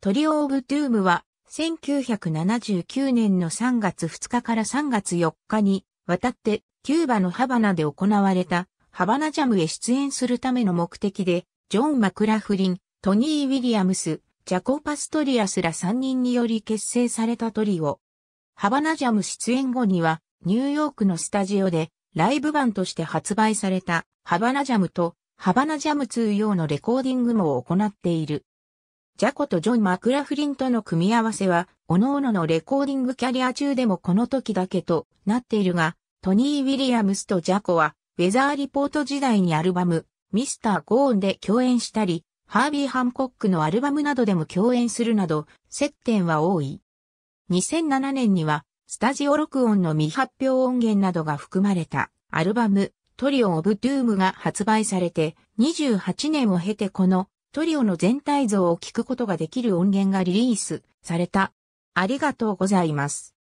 トリオ・オブ・トゥームは、1979年の3月2日から3月4日に、渡って、キューバのハバナで行われた、ハバナジャムへ出演するための目的で、ジョン・マクラフリン、トニー・ウィリアムス、ジャコ・パストリアスら3人により結成されたトリオ。ハバナジャム出演後には、ニューヨークのスタジオで、ライブ版として発売された、ハバナジャムと、ハバナジャム2用のレコーディングも行っている。ジャコとジョン・マクラフリンとの組み合わせは、各々のレコーディングキャリア中でもこの時だけとなっているが、トニー・ウィリアムスとジャコは、ウェザーリポート時代にアルバム、ミスター・ゴーンで共演したり、ハービー・ハンコックのアルバムなどでも共演するなど、接点は多い。2007年には、スタジオ録音の未発表音源などが含まれた、アルバム、トリオ・オブ・ドゥームが発売されて、28年を経てこの、トリオの全体像を聞くことができる音源がリリースされた。ありがとうございます。